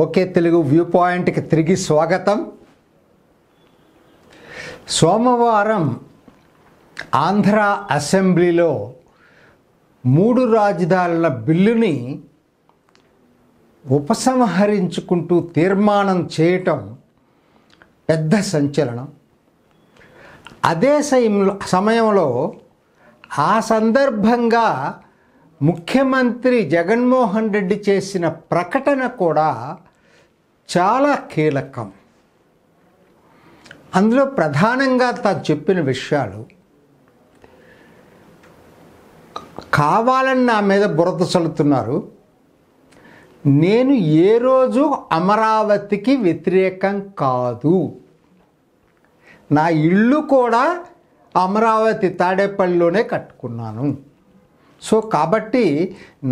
okay Telugu view పాయింట్కి తిరిగి స్వాగతం సోమవారం ఆంధ్ర అసెంబ్లీలో మూడు రాజధానుల బిల్లుని ఉపసంహరించుకుంటూ తీర్మానం చేయటం పెద్ద సంచలనం అదే సమయంలో ఆ సందర్భంగా ముఖ్యమంత్రి జగన్మోహన్ రెడ్డి చేసిన ప్రకటన కూడా చాలా కీలకం అందులో ప్రధానంగా తాను చెప్పిన విషయాలు కావాలని నా మీద బురద చల్లుతున్నారు నేను ఏ రోజు అమరావతికి వ్యతిరేకం కాదు నా ఇల్లు కూడా అమరావతి తాడేపల్లిలోనే కట్టుకున్నాను సో కాబట్టి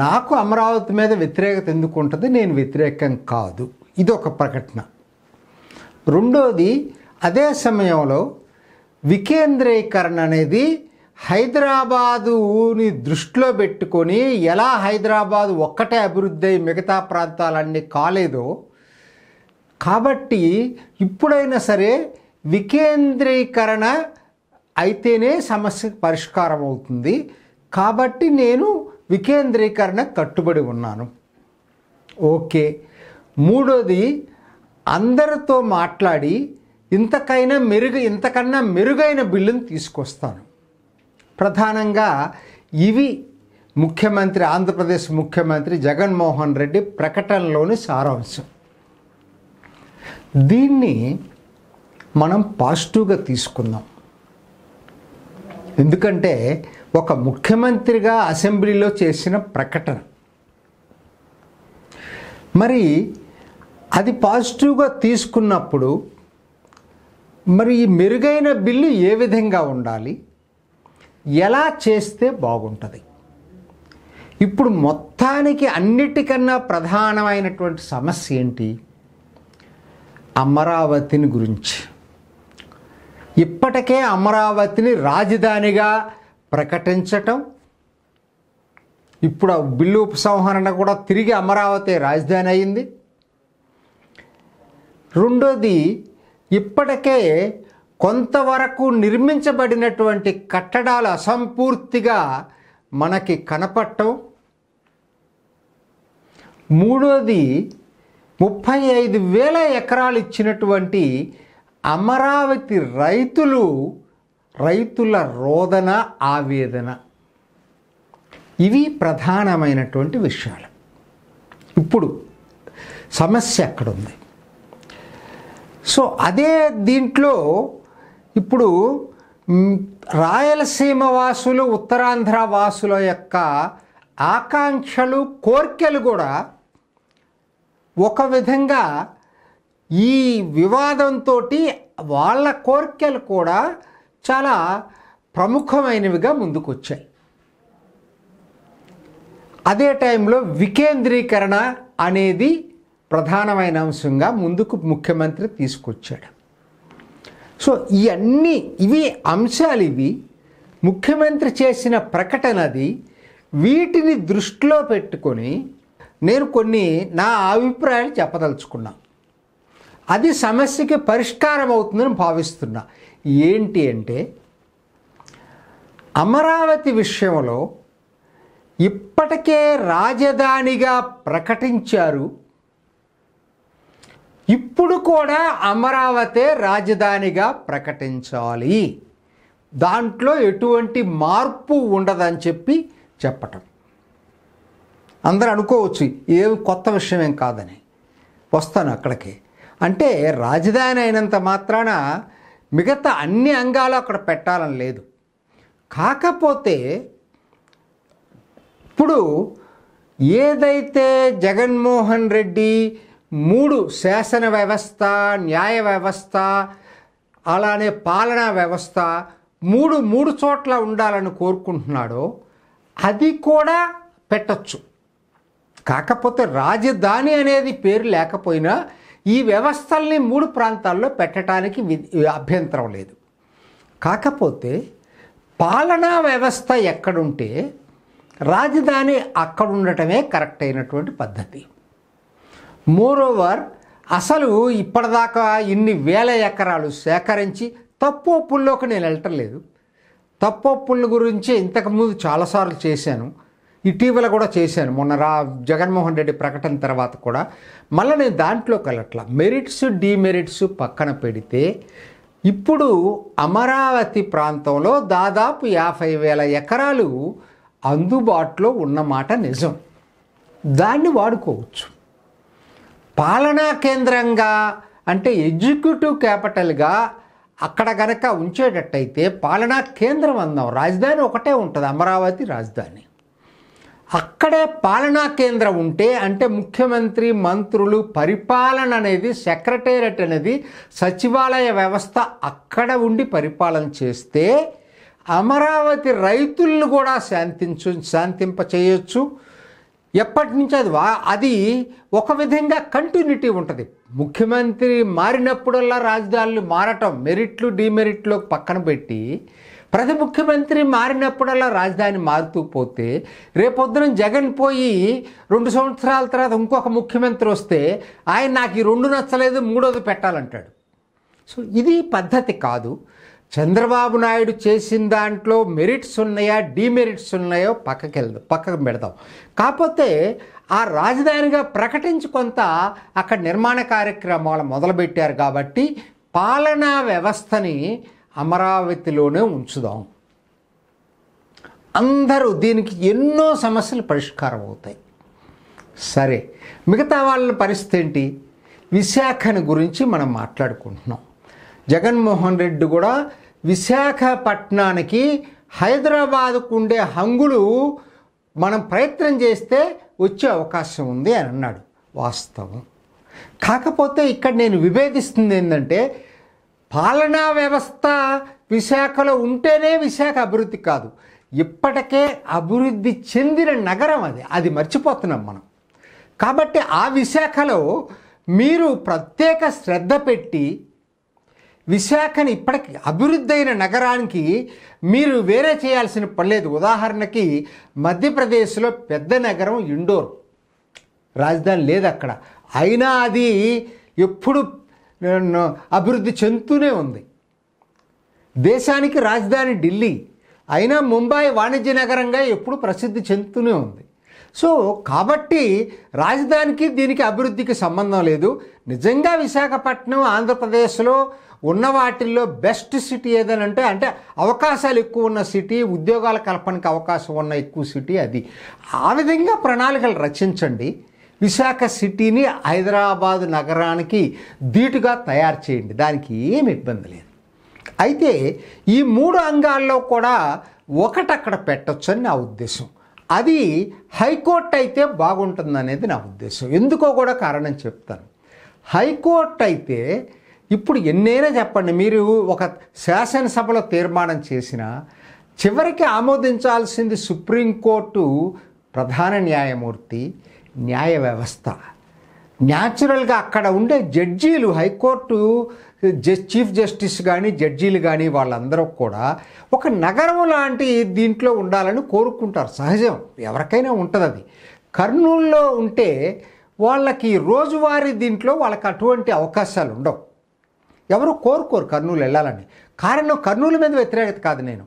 నాకు అమరావతి మీద వ్యతిరేకత ఎందుకు ఉంటుంది నేను వ్యతిరేకం కాదు ఇది ఒక ప్రకటన రెండోది అదే సమయంలో వికేంద్రీకరణ అనేది హైదరాబాదుని దృష్టిలో పెట్టుకొని ఎలా హైదరాబాదు ఒక్కటే అభివృద్ధి అయ్యి మిగతా ప్రాంతాలన్నీ కాలేదో కాబట్టి ఇప్పుడైనా సరే వికేంద్రీకరణ అయితేనే సమస్యకు పరిష్కారం అవుతుంది కాబట్టి నేను వికేంద్రీకరణ కట్టుబడి ఉన్నాను ఓకే మూడోది అందరితో మాట్లాడి ఇంతకైనా మెరుగు ఇంతకన్నా మెరుగైన బిల్లును తీసుకొస్తాను ప్రధానంగా ఇవి ముఖ్యమంత్రి ఆంధ్రప్రదేశ్ ముఖ్యమంత్రి జగన్మోహన్ రెడ్డి ప్రకటనలోని సారాంశం దీన్ని మనం పాజిటివ్గా తీసుకుందాం ఎందుకంటే ఒక ముఖ్యమంత్రిగా అసెంబ్లీలో చేసిన ప్రకటన మరి అది పాజిటివ్గా తీసుకున్నప్పుడు మరి ఈ మెరుగైన బిల్లు ఏ విధంగా ఉండాలి ఎలా చేస్తే బాగుంటుంది ఇప్పుడు మొత్తానికి అన్నిటికన్నా ప్రధానమైనటువంటి సమస్య ఏంటి అమరావతిని గురించి ఇప్పటికే అమరావతిని రాజధానిగా ప్రకటించటం ఇప్పుడు బిల్లు ఉపసంహరణ కూడా తిరిగి అమరావతి రాజధాని అయింది రెండోది ఇప్పటికే కొంతవరకు నిర్మించబడినటువంటి కట్టడాలు అసంపూర్తిగా మనకి కనపడటం మూడోది ముప్పై ఐదు వేల ఎకరాలు ఇచ్చినటువంటి అమరావతి రైతులు రైతుల రోదన ఆవేదన ఇవి ప్రధానమైనటువంటి విషయాలు ఇప్పుడు సమస్య ఎక్కడుంది సో అదే దీంట్లో ఇప్పుడు రాయలసీమ వాసులు ఉత్తరాంధ్ర వాసుల యొక్క ఆకాంక్షలు కోర్కెలు కూడా ఒక విధంగా ఈ వివాదంతో వాళ్ళ కోర్కెలు కూడా చాలా ప్రముఖమైనవిగా ముందుకొచ్చాయి అదే టైంలో వికేంద్రీకరణ అనేది ప్రధానమైన అంశంగా ముందుకు ముఖ్యమంత్రి తీసుకొచ్చాడు సో ఇవన్నీ ఇవి అంశాలు ఇవి ముఖ్యమంత్రి చేసిన ప్రకటనది వీటిని దృష్టిలో పెట్టుకొని నేను కొన్ని నా అభిప్రాయాలు చెప్పదలుచుకున్నా అది సమస్యకి పరిష్కారం అవుతుందని భావిస్తున్నా ఏంటి అంటే అమరావతి విషయంలో ఇప్పటికే రాజధానిగా ప్రకటించారు ఇప్పుడు కూడా అమరావతే రాజధానిగా ప్రకటించాలి దాంట్లో ఎటువంటి మార్పు ఉండదని చెప్పి చెప్పటం అందరూ అనుకోవచ్చు ఏం కొత్త విషయం ఏం కాదని వస్తాను అక్కడికి అంటే రాజధాని అయినంత మాత్రాన మిగతా అన్ని అంగాలు అక్కడ పెట్టాలని లేదు కాకపోతే ఇప్పుడు ఏదైతే జగన్మోహన్ రెడ్డి మూడు శాసన వ్యవస్థ న్యాయ వ్యవస్థ అలానే పాలనా వ్యవస్థ మూడు మూడు చోట్ల ఉండాలని కోరుకుంటున్నాడో అది కూడా పెట్టచ్చు కాకపోతే రాజధాని అనేది పేరు లేకపోయినా ఈ వ్యవస్థల్ని మూడు ప్రాంతాల్లో పెట్టడానికి అభ్యంతరం లేదు కాకపోతే పాలనా వ్యవస్థ ఎక్కడుంటే రాజధాని అక్కడుండటమే కరెక్ట్ అయినటువంటి పద్ధతి మోరోవర్ అసలు ఇప్పటిదాకా ఇన్ని వేల ఎకరాలు సేకరించి తప్పు ఒప్పుల్లోకి నేను వెళ్ళటం లేదు తప్పు ఒప్పుల గురించి ఇంతకుముందు చాలాసార్లు చేశాను ఇటీవల కూడా చేశాను మొన్న రా జగన్మోహన్ రెడ్డి ప్రకటన తర్వాత కూడా మళ్ళీ నేను దాంట్లో కలట్లా మెరిట్స్ డీమెరిట్స్ పక్కన పెడితే ఇప్పుడు అమరావతి ప్రాంతంలో దాదాపు యాభై వేల ఎకరాలు అందుబాటులో ఉన్నమాట నిజం దాన్ని వాడుకోవచ్చు పాలనా కేంద్రంగా అంటే ఎగ్జిక్యూటివ్ క్యాపిటల్గా అక్కడ గనక ఉంచేటట్టయితే పాలనా కేంద్రం అందాం రాజధాని ఒకటే ఉంటుంది అమరావతి రాజధాని అక్కడే పాలనా కేంద్రం ఉంటే అంటే ముఖ్యమంత్రి మంత్రులు పరిపాలన అనేది సెక్రటేరియట్ అనేది సచివాలయ వ్యవస్థ అక్కడ ఉండి పరిపాలన చేస్తే అమరావతి రైతులను కూడా శాంతించు శాంతింప చేయొచ్చు ఎప్పటి నుంచి అది అది ఒక విధంగా కంటిన్యూటీ ఉంటుంది ముఖ్యమంత్రి మారినప్పుడల్లా రాజధానులు మారటం మెరిట్లు డిమెరిట్లు పక్కన పెట్టి ప్రతి ముఖ్యమంత్రి మారినప్పుడల్లా రాజధాని మారుతూ పోతే రేపొద్దున జగన్ పోయి రెండు సంవత్సరాల తర్వాత ఇంకొక ముఖ్యమంత్రి వస్తే ఆయన నాకు ఈ రెండు నచ్చలేదు మూడోది పెట్టాలంటాడు సో ఇది పద్ధతి కాదు చంద్రబాబు నాయుడు చేసిన దాంట్లో మెరిట్స్ ఉన్నాయా డీమెరిట్స్ ఉన్నాయో పక్కకి వెళ్దాం పక్కకు పెడదాం కాకపోతే ఆ రాజధానిగా ప్రకటించి కొంత అక్కడ నిర్మాణ కార్యక్రమాలు మొదలుపెట్టారు కాబట్టి పాలనా వ్యవస్థని అమరావతిలోనే ఉంచుదాం అందరూ దీనికి ఎన్నో సమస్యలు పరిష్కారం అవుతాయి సరే మిగతా వాళ్ళ పరిస్థితి ఏంటి విశాఖను గురించి మనం మాట్లాడుకుంటున్నాం జగన్మోహన్ రెడ్డి కూడా విశాఖపట్నానికి హైదరాబాద్కు ఉండే హంగులు మనం ప్రయత్నం చేస్తే వచ్చే అవకాశం ఉంది అని అన్నాడు వాస్తవం కాకపోతే ఇక్కడ నేను విభేదిస్తుంది ఏంటంటే పాలనా వ్యవస్థ విశాఖలో ఉంటేనే విశాఖ అభివృద్ధి కాదు ఇప్పటికే అభివృద్ధి చెందిన నగరం అది అది మర్చిపోతున్నాం మనం కాబట్టి ఆ విశాఖలో మీరు ప్రత్యేక శ్రద్ధ పెట్టి విశాఖని ఇప్పటికి అభివృద్ధి అయిన నగరానికి మీరు వేరే చేయాల్సిన పనిలేదు ఉదాహరణకి మధ్యప్రదేశ్లో పెద్ద నగరం ఇండోర్ రాజధాని లేదు అక్కడ అయినా అది ఎప్పుడు అభివృద్ధి చెందుతూనే ఉంది దేశానికి రాజధాని ఢిల్లీ అయినా ముంబై వాణిజ్య నగరంగా ఎప్పుడు ప్రసిద్ధి చెందుతూనే ఉంది సో కాబట్టి రాజధానికి దీనికి అభివృద్ధికి సంబంధం లేదు నిజంగా విశాఖపట్నం ఆంధ్రప్రదేశ్లో ఉన్న వాటిల్లో బెస్ట్ సిటీ ఏదని అంటే అంటే అవకాశాలు ఎక్కువ ఉన్న సిటీ ఉద్యోగాల కల్పనకి అవకాశం ఉన్న ఎక్కువ సిటీ అది ఆ విధంగా ప్రణాళికలు రచించండి విశాఖ సిటీని హైదరాబాద్ నగరానికి ధీటుగా తయారు చేయండి దానికి ఏమి ఇబ్బంది లేదు అయితే ఈ మూడు అంగాల్లో కూడా ఒకటక్కడ పెట్టొచ్చని నా ఉద్దేశం అది హైకోర్టు అయితే బాగుంటుంది అనేది నా ఉద్దేశం ఎందుకో కూడా కారణం చెప్తాను హైకోర్టు అయితే ఇప్పుడు ఎన్నైనా చెప్పండి మీరు ఒక శాసనసభలో తీర్మానం చేసిన చివరికి ఆమోదించాల్సింది సుప్రీంకోర్టు ప్రధాన న్యాయమూర్తి న్యాయ వ్యవస్థ న్యాచురల్గా అక్కడ ఉండే జడ్జీలు హైకోర్టు చీఫ్ జస్టిస్ కానీ జడ్జీలు కానీ వాళ్ళందరూ కూడా ఒక నగరం లాంటి దీంట్లో ఉండాలని కోరుకుంటారు సహజం ఎవరికైనా ఉంటుంది అది కర్నూలులో ఉంటే వాళ్ళకి రోజువారీ దీంట్లో వాళ్ళకి అటువంటి అవకాశాలు ఉండవు ఎవరు కోరుకోరు కర్నూలు వెళ్ళాలని కారణం కర్నూలు మీద వ్యతిరేకత కాదు నేను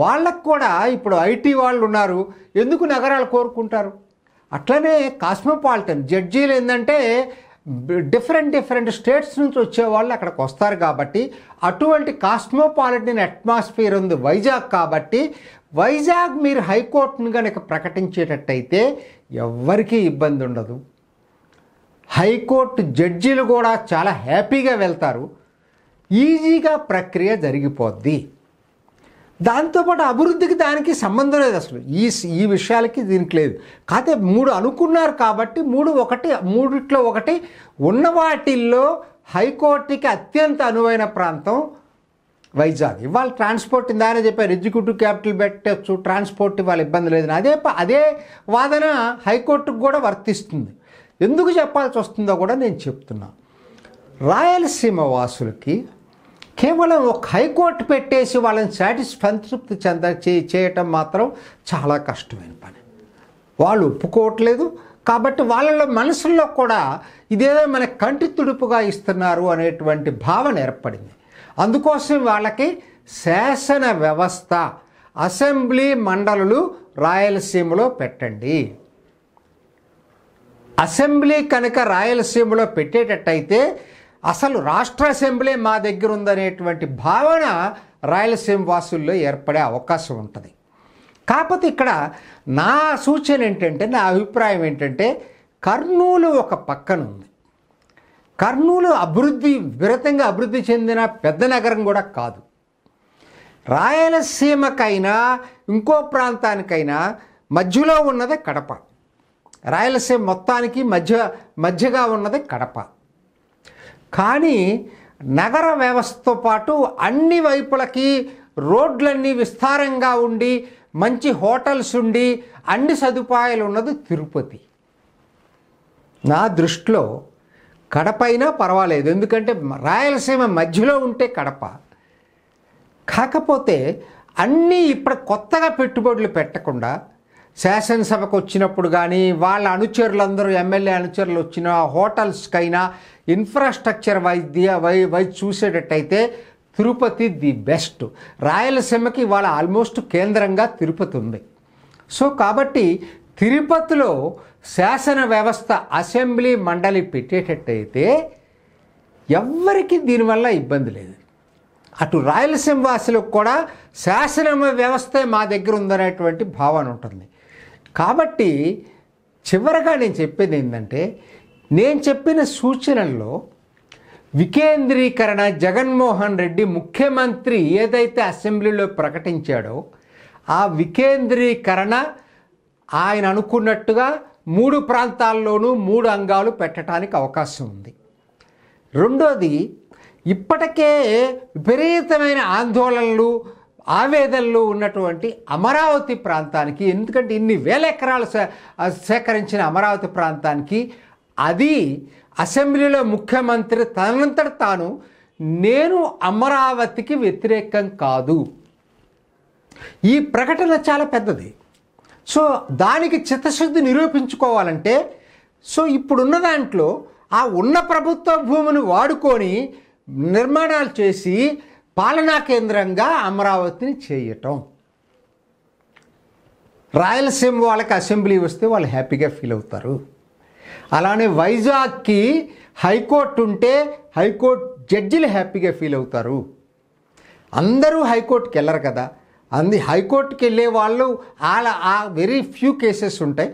వాళ్ళకు కూడా ఇప్పుడు ఐటీ వాళ్ళు ఉన్నారు ఎందుకు నగరాలు కోరుకుంటారు అట్లనే కాస్మోపాలిటన్ జడ్జీలు ఏంటంటే డిఫరెంట్ డిఫరెంట్ స్టేట్స్ నుంచి వచ్చే వాళ్ళు అక్కడికి వస్తారు కాబట్టి అటువంటి కాస్మోపాలిటన్ అట్మాస్ఫియర్ ఉంది వైజాగ్ కాబట్టి వైజాగ్ మీరు హైకోర్టును కనుక ప్రకటించేటట్టయితే ఎవ్వరికీ ఇబ్బంది ఉండదు హైకోర్టు జడ్జీలు కూడా చాలా హ్యాపీగా వెళ్తారు ఈజీగా ప్రక్రియ జరిగిపోద్ది దాంతోపాటు అభివృద్ధికి దానికి సంబంధం లేదు అసలు ఈ ఈ విషయాలకి దీనికి లేదు కాకపోతే మూడు అనుకున్నారు కాబట్టి మూడు ఒకటి మూడిట్లో ఒకటి ఉన్న వాటిల్లో హైకోర్టుకి అత్యంత అనువైన ప్రాంతం వైజాగ్ ఇవాళ ట్రాన్స్పోర్ట్ ఇందా చెప్పారు ఎగ్జిక్యూటివ్ క్యాపిటల్ పెట్టచ్చు ట్రాన్స్పోర్ట్ ఇవాళ ఇబ్బంది లేదు అదే అదే వాదన హైకోర్టుకు కూడా వర్తిస్తుంది ఎందుకు చెప్పాల్సి వస్తుందో కూడా నేను చెప్తున్నా రాయలసీమ వాసులకి కేవలం ఒక హైకోర్టు పెట్టేసి వాళ్ళని సాటిస్ సంతృప్తి చెంద చేయటం మాత్రం చాలా కష్టమైన పని వాళ్ళు ఒప్పుకోవట్లేదు కాబట్టి వాళ్ళలో మనసుల్లో కూడా ఇదేదో మన కంటి తుడుపుగా ఇస్తున్నారు అనేటువంటి భావన ఏర్పడింది అందుకోసం వాళ్ళకి శాసన వ్యవస్థ అసెంబ్లీ మండలులు రాయలసీమలో పెట్టండి అసెంబ్లీ కనుక రాయలసీమలో పెట్టేటట్టయితే అసలు రాష్ట్ర అసెంబ్లీ మా దగ్గర ఉందనేటువంటి భావన రాయలసీమ వాసుల్లో ఏర్పడే అవకాశం ఉంటుంది కాకపోతే ఇక్కడ నా సూచన ఏంటంటే నా అభిప్రాయం ఏంటంటే కర్నూలు ఒక పక్కన ఉంది కర్నూలు అభివృద్ధి విరతంగా అభివృద్ధి చెందిన పెద్ద నగరం కూడా కాదు రాయలసీమకైనా ఇంకో ప్రాంతానికైనా మధ్యలో ఉన్నదే కడప రాయలసీమ మొత్తానికి మధ్య మధ్యగా ఉన్నది కడప కానీ నగర వ్యవస్థతో పాటు అన్ని వైపులకి రోడ్లన్నీ విస్తారంగా ఉండి మంచి హోటల్స్ ఉండి అన్ని సదుపాయాలు ఉన్నది తిరుపతి నా దృష్టిలో కడపైనా పర్వాలేదు ఎందుకంటే రాయలసీమ మధ్యలో ఉంటే కడప కాకపోతే అన్నీ ఇప్పుడు కొత్తగా పెట్టుబడులు పెట్టకుండా శాసనసభకు వచ్చినప్పుడు కానీ వాళ్ళ అనుచరులందరూ ఎమ్మెల్యే అనుచరులు వచ్చిన హోటల్స్కైనా ఇన్ఫ్రాస్ట్రక్చర్ వైద్య వై వై చూసేటట్టయితే తిరుపతి ది బెస్ట్ రాయలసీమకి వాళ్ళ ఆల్మోస్ట్ కేంద్రంగా తిరుపతి ఉంది సో కాబట్టి తిరుపతిలో శాసన వ్యవస్థ అసెంబ్లీ మండలి పెట్టేటట్టయితే ఎవ్వరికీ దీనివల్ల ఇబ్బంది లేదు అటు రాయలసీమ వాసులకు కూడా శాసన వ్యవస్థే మా దగ్గర ఉందనేటువంటి భావన ఉంటుంది కాబట్టి చివరగా నేను చెప్పేది ఏంటంటే నేను చెప్పిన సూచనల్లో వికేంద్రీకరణ జగన్మోహన్ రెడ్డి ముఖ్యమంత్రి ఏదైతే అసెంబ్లీలో ప్రకటించాడో ఆ వికేంద్రీకరణ ఆయన అనుకున్నట్టుగా మూడు ప్రాంతాల్లోనూ మూడు అంగాలు పెట్టడానికి అవకాశం ఉంది రెండోది ఇప్పటికే విపరీతమైన ఆందోళనలు ఆవేదనలో ఉన్నటువంటి అమరావతి ప్రాంతానికి ఎందుకంటే ఇన్ని వేల ఎకరాలు సేకరించిన అమరావతి ప్రాంతానికి అది అసెంబ్లీలో ముఖ్యమంత్రి తనంతట తాను నేను అమరావతికి వ్యతిరేకం కాదు ఈ ప్రకటన చాలా పెద్దది సో దానికి చిత్తశుద్ధి నిరూపించుకోవాలంటే సో ఇప్పుడున్న దాంట్లో ఆ ఉన్న ప్రభుత్వ భూమిని వాడుకొని నిర్మాణాలు చేసి పాలనా కేంద్రంగా అమరావతిని చేయటం రాయలసీమ వాళ్ళకి అసెంబ్లీ వస్తే వాళ్ళు హ్యాపీగా ఫీల్ అవుతారు అలానే వైజాగ్కి హైకోర్టు ఉంటే హైకోర్టు జడ్జిలు హ్యాపీగా ఫీల్ అవుతారు అందరూ హైకోర్టుకి వెళ్ళరు కదా అంది హైకోర్టుకి వెళ్ళే వాళ్ళు వాళ్ళ ఆ వెరీ ఫ్యూ కేసెస్ ఉంటాయి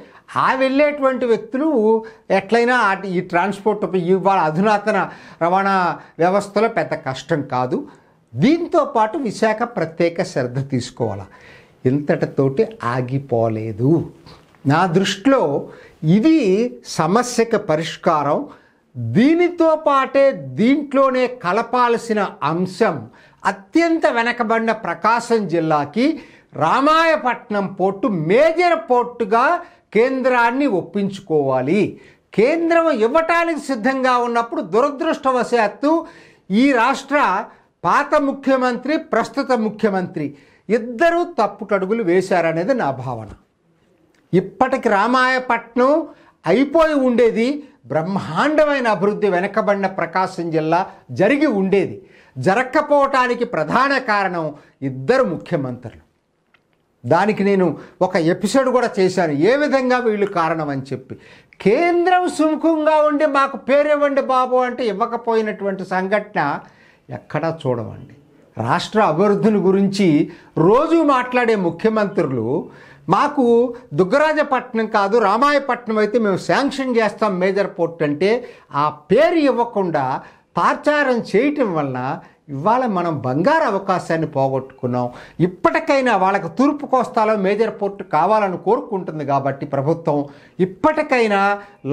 ఆ వెళ్ళేటువంటి వ్యక్తులు ఎట్లయినా ఈ ట్రాన్స్పోర్ట్ ఇవాళ అధునాతన రవాణా వ్యవస్థలో పెద్ద కష్టం కాదు దీంతో పాటు విశాఖ ప్రత్యేక శ్రద్ధ తీసుకోవాలి ఇంతటితోటి ఆగిపోలేదు నా దృష్టిలో ఇది సమస్యకు పరిష్కారం దీనితో పాటే దీంట్లోనే కలపాల్సిన అంశం అత్యంత వెనకబడిన ప్రకాశం జిల్లాకి రామాయపట్నం పోర్టు మేజర్ పోర్టుగా కేంద్రాన్ని ఒప్పించుకోవాలి కేంద్రం ఇవ్వటానికి సిద్ధంగా ఉన్నప్పుడు దురదృష్టవశాత్తు ఈ రాష్ట్ర పాత ముఖ్యమంత్రి ప్రస్తుత ముఖ్యమంత్రి ఇద్దరూ తప్పుటడుగులు వేశారనేది నా భావన ఇప్పటికి రామాయపట్నం అయిపోయి ఉండేది బ్రహ్మాండమైన అభివృద్ధి వెనకబడిన ప్రకాశం జిల్లా జరిగి ఉండేది జరగకపోవటానికి ప్రధాన కారణం ఇద్దరు ముఖ్యమంత్రులు దానికి నేను ఒక ఎపిసోడ్ కూడా చేశాను ఏ విధంగా వీళ్ళు కారణం అని చెప్పి కేంద్రం సుముఖంగా ఉండి మాకు పేరు ఇవ్వండి బాబు అంటే ఇవ్వకపోయినటువంటి సంఘటన ఎక్కడా చూడమండి రాష్ట్ర అభివృద్ధిని గురించి రోజు మాట్లాడే ముఖ్యమంత్రులు మాకు దుగ్గరాజపట్నం కాదు రామాయపట్నం అయితే మేము శాంక్షన్ చేస్తాం మేజర్ పోర్ట్ అంటే ఆ పేరు ఇవ్వకుండా పాచారం చేయటం వలన ఇవాళ మనం బంగారు అవకాశాన్ని పోగొట్టుకున్నాం ఇప్పటికైనా వాళ్ళకు తూర్పు కోస్తాలో మేజర్ పోర్టు కావాలని కోరుకుంటుంది కాబట్టి ప్రభుత్వం ఇప్పటికైనా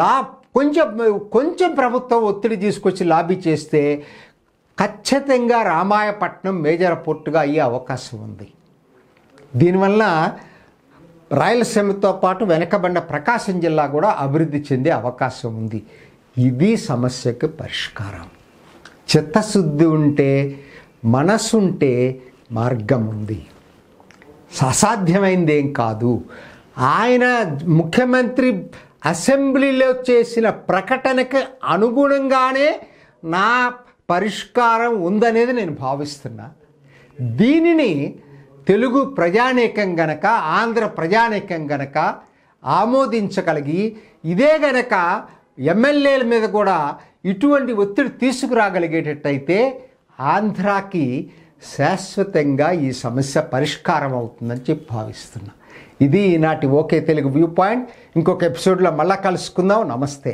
లా కొంచెం కొంచెం ప్రభుత్వం ఒత్తిడి తీసుకొచ్చి లాబీ చేస్తే ఖచ్చితంగా రామాయపట్నం మేజర్ పోర్టుగా అయ్యే అవకాశం ఉంది దీనివల్ల రాయలసీమతో పాటు వెనకబడిన ప్రకాశం జిల్లా కూడా అభివృద్ధి చెందే అవకాశం ఉంది ఇది సమస్యకు పరిష్కారం చిత్తశుద్ధి ఉంటే మనసుంటే మార్గం ఉంది అసాధ్యమైంది ఏం కాదు ఆయన ముఖ్యమంత్రి అసెంబ్లీలో చేసిన ప్రకటనకు అనుగుణంగానే నా పరిష్కారం ఉందనేది నేను భావిస్తున్నా దీనిని తెలుగు ప్రజానేకం గనక ఆంధ్ర ప్రజానేకం గనక ఆమోదించగలిగి ఇదే గనక ఎమ్మెల్యేల మీద కూడా ఇటువంటి ఒత్తిడి తీసుకురాగలిగేటట్టయితే ఆంధ్రాకి శాశ్వతంగా ఈ సమస్య పరిష్కారం అవుతుందని చెప్పి భావిస్తున్నా ఇది ఈనాటి ఓకే తెలుగు వ్యూ పాయింట్ ఇంకొక ఎపిసోడ్లో మళ్ళీ కలుసుకుందాం నమస్తే